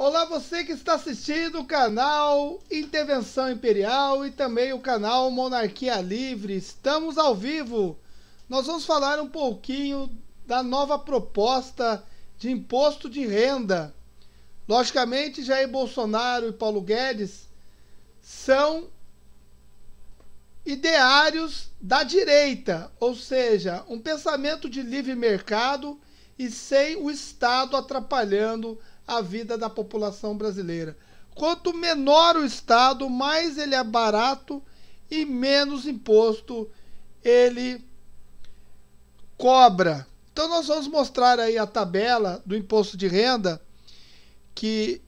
Olá você que está assistindo o canal Intervenção Imperial e também o canal Monarquia Livre. Estamos ao vivo. Nós vamos falar um pouquinho da nova proposta de imposto de renda. Logicamente, Jair Bolsonaro e Paulo Guedes são ideários da direita, ou seja, um pensamento de livre mercado e sem o Estado atrapalhando a vida da população brasileira. Quanto menor o Estado, mais ele é barato e menos imposto ele cobra. Então nós vamos mostrar aí a tabela do imposto de renda que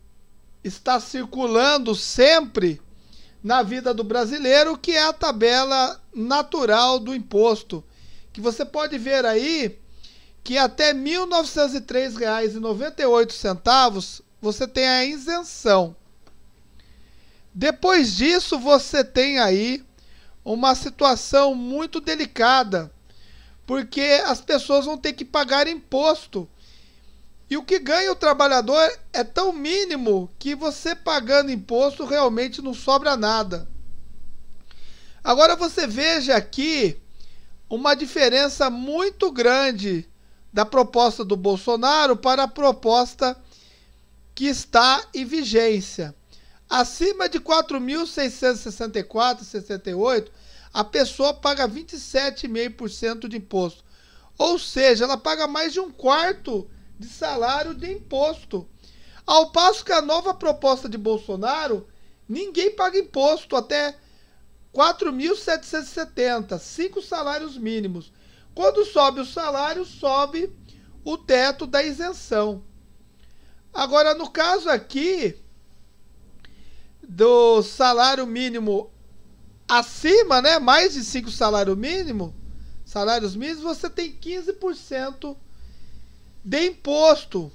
está circulando sempre na vida do brasileiro, que é a tabela natural do imposto, que você pode ver aí que até R$ 1.903,98 você tem a isenção. Depois disso, você tem aí uma situação muito delicada, porque as pessoas vão ter que pagar imposto. E o que ganha o trabalhador é tão mínimo que você pagando imposto realmente não sobra nada. Agora você veja aqui uma diferença muito grande da proposta do Bolsonaro para a proposta que está em vigência. Acima de 4.664,68, a pessoa paga 27,5% de imposto. Ou seja, ela paga mais de um quarto de salário de imposto. Ao passo que a nova proposta de Bolsonaro, ninguém paga imposto até 4.770, cinco salários mínimos. Quando sobe o salário, sobe o teto da isenção. Agora, no caso aqui do salário mínimo acima, né, mais de 5 salário mínimo, salários mínimos, você tem 15% de imposto.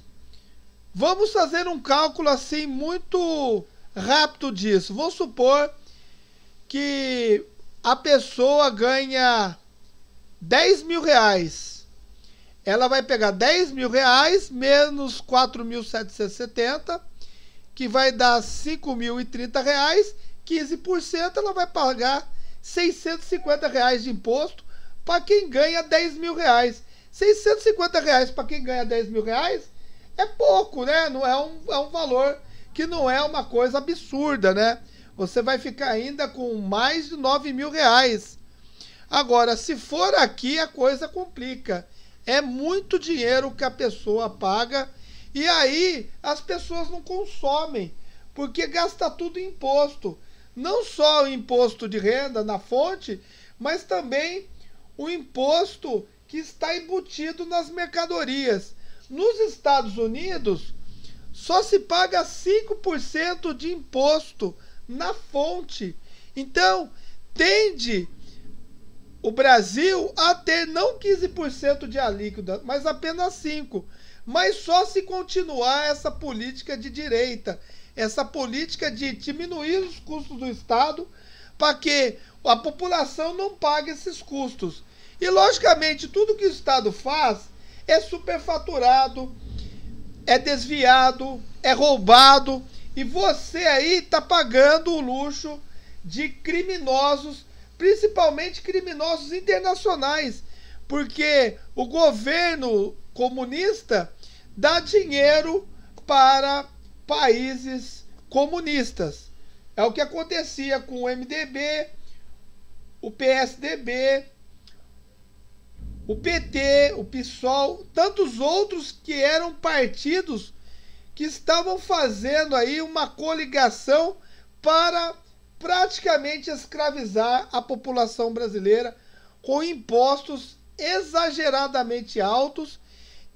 Vamos fazer um cálculo assim muito rápido disso. Vamos supor que a pessoa ganha 10 mil reais. Ela vai pegar 10 mil reais menos 4.770, que vai dar 5.030 reais. 15% ela vai pagar 650 reais de imposto para quem ganha 10 mil reais. 650 reais para quem ganha 10 mil reais é pouco, né? Não é um, é um valor que não é uma coisa absurda, né? Você vai ficar ainda com mais de 9 mil reais Agora, se for aqui, a coisa complica. É muito dinheiro que a pessoa paga e aí as pessoas não consomem, porque gasta tudo em imposto. Não só o imposto de renda na fonte, mas também o imposto que está embutido nas mercadorias. Nos Estados Unidos, só se paga 5% de imposto na fonte. Então, tende o Brasil a ter não 15% de alíquota, mas apenas 5%. Mas só se continuar essa política de direita, essa política de diminuir os custos do Estado para que a população não pague esses custos. E, logicamente, tudo que o Estado faz é superfaturado, é desviado, é roubado. E você aí está pagando o luxo de criminosos principalmente criminosos internacionais, porque o governo comunista dá dinheiro para países comunistas. É o que acontecia com o MDB, o PSDB, o PT, o PSOL, tantos outros que eram partidos que estavam fazendo aí uma coligação para praticamente escravizar a população brasileira com impostos exageradamente altos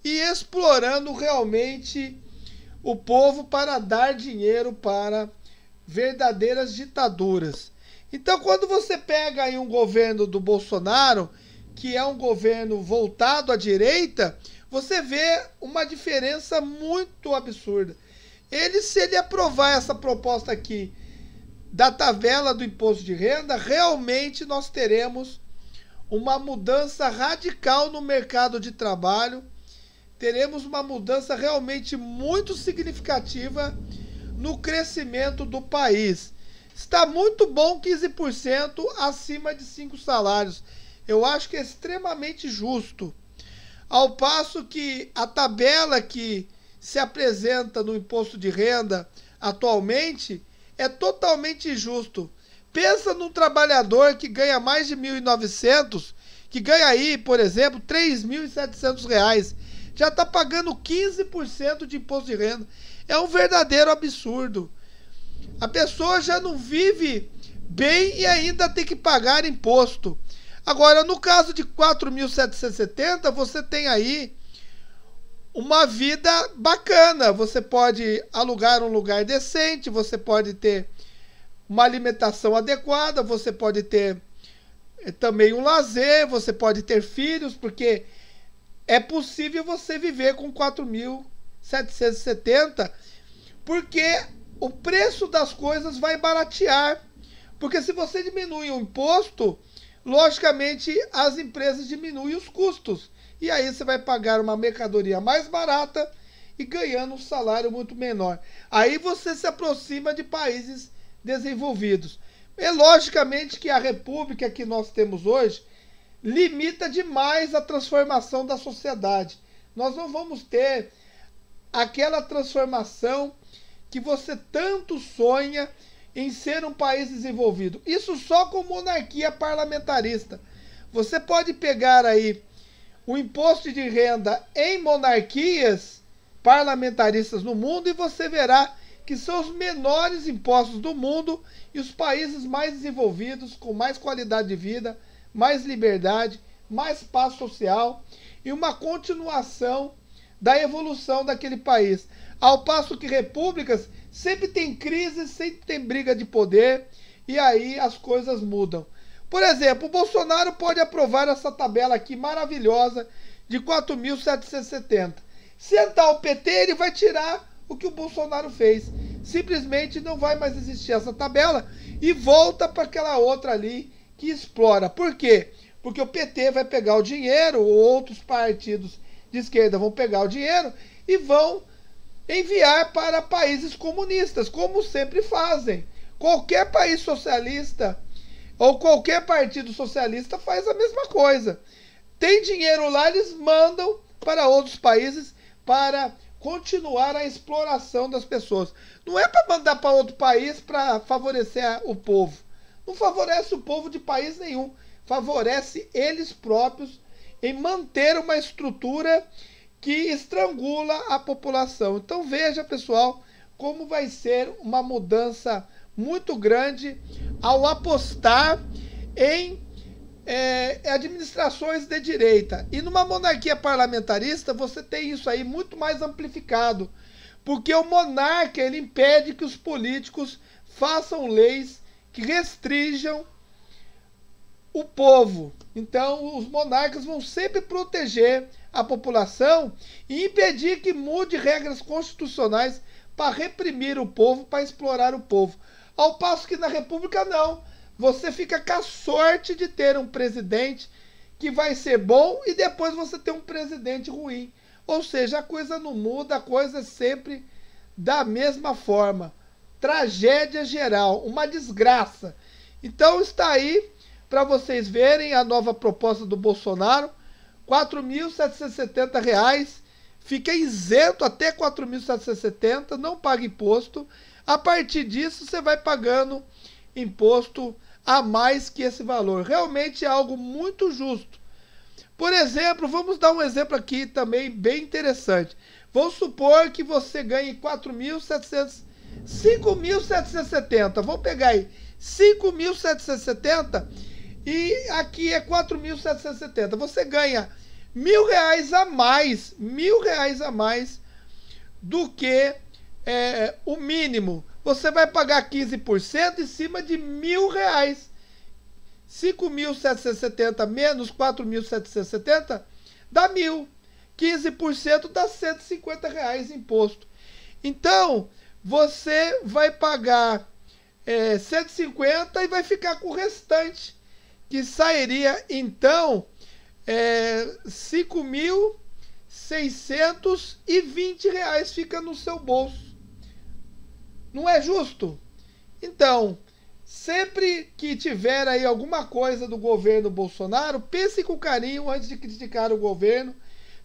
e explorando realmente o povo para dar dinheiro para verdadeiras ditaduras. Então, quando você pega aí um governo do Bolsonaro, que é um governo voltado à direita, você vê uma diferença muito absurda. Ele, se ele aprovar essa proposta aqui da tabela do imposto de renda, realmente nós teremos uma mudança radical no mercado de trabalho. Teremos uma mudança realmente muito significativa no crescimento do país. Está muito bom 15% acima de 5 salários. Eu acho que é extremamente justo. Ao passo que a tabela que se apresenta no imposto de renda atualmente é totalmente injusto. Pensa num trabalhador que ganha mais de 1.900, que ganha aí, por exemplo, 3.700 reais. Já está pagando 15% de imposto de renda. É um verdadeiro absurdo. A pessoa já não vive bem e ainda tem que pagar imposto. Agora, no caso de 4.770, você tem aí uma vida bacana. Você pode alugar um lugar decente, você pode ter uma alimentação adequada, você pode ter eh, também um lazer, você pode ter filhos, porque é possível você viver com 4.770, porque o preço das coisas vai baratear. Porque se você diminui o imposto, logicamente as empresas diminuem os custos. E aí você vai pagar uma mercadoria mais barata e ganhando um salário muito menor. Aí você se aproxima de países desenvolvidos. É logicamente que a república que nós temos hoje limita demais a transformação da sociedade. Nós não vamos ter aquela transformação que você tanto sonha em ser um país desenvolvido. Isso só com monarquia parlamentarista. Você pode pegar aí o imposto de renda em monarquias parlamentaristas no mundo e você verá que são os menores impostos do mundo e os países mais desenvolvidos, com mais qualidade de vida, mais liberdade, mais paz social e uma continuação da evolução daquele país. Ao passo que repúblicas sempre tem crise, sempre tem briga de poder e aí as coisas mudam. Por exemplo, o Bolsonaro pode aprovar essa tabela aqui maravilhosa de 4.770. Se entrar o PT, ele vai tirar o que o Bolsonaro fez. Simplesmente não vai mais existir essa tabela e volta para aquela outra ali que explora. Por quê? Porque o PT vai pegar o dinheiro, ou outros partidos de esquerda vão pegar o dinheiro e vão enviar para países comunistas, como sempre fazem. Qualquer país socialista ou qualquer partido socialista faz a mesma coisa. Tem dinheiro lá, eles mandam para outros países para continuar a exploração das pessoas. Não é para mandar para outro país para favorecer o povo. Não favorece o povo de país nenhum. Favorece eles próprios em manter uma estrutura que estrangula a população. Então veja, pessoal, como vai ser uma mudança muito grande ao apostar em é, administrações de direita. E numa monarquia parlamentarista, você tem isso aí muito mais amplificado. Porque o monarca ele impede que os políticos façam leis que restringam o povo. Então, os monarcas vão sempre proteger a população e impedir que mude regras constitucionais para reprimir o povo, para explorar o povo. Ao passo que na República não. Você fica com a sorte de ter um presidente que vai ser bom e depois você ter um presidente ruim. Ou seja, a coisa não muda, a coisa é sempre da mesma forma. Tragédia geral, uma desgraça. Então está aí para vocês verem a nova proposta do Bolsonaro, R$ reais, fica isento até 4.770, não paga imposto. A partir disso, você vai pagando imposto a mais que esse valor. Realmente é algo muito justo. Por exemplo, vamos dar um exemplo aqui também bem interessante. Vamos supor que você ganhe 4.700, 5.770. Vamos pegar aí 5.770 e aqui é 4.770. Você ganha mil reais a mais, mil reais a mais do que é, é, o mínimo, você vai pagar 15% em cima de mil reais. 5.770 menos 4.770 dá mil. 15% dá 150 reais imposto. Então, você vai pagar é, 150 e vai ficar com o restante, que sairia então é, 5.620 reais fica no seu bolso. Não é justo? Então, sempre que tiver aí alguma coisa do governo Bolsonaro, pense com carinho antes de criticar o governo.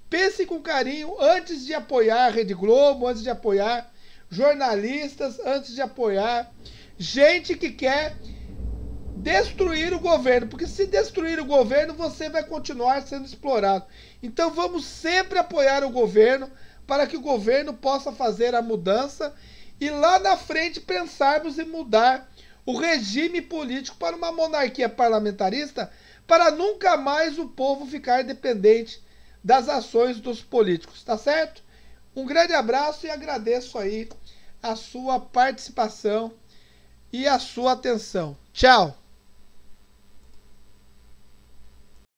Pense com carinho antes de apoiar a Rede Globo, antes de apoiar jornalistas, antes de apoiar gente que quer destruir o governo, porque se destruir o governo, você vai continuar sendo explorado. Então vamos sempre apoiar o governo para que o governo possa fazer a mudança e lá na frente pensarmos em mudar o regime político para uma monarquia parlamentarista para nunca mais o povo ficar dependente das ações dos políticos, tá certo? Um grande abraço e agradeço aí a sua participação e a sua atenção. Tchau!